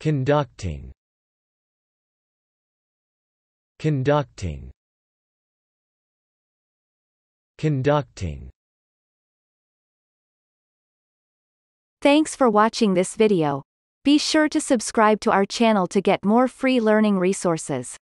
Conducting Conducting Conducting Thanks for watching this video. Be sure to subscribe to our channel to get more free learning resources.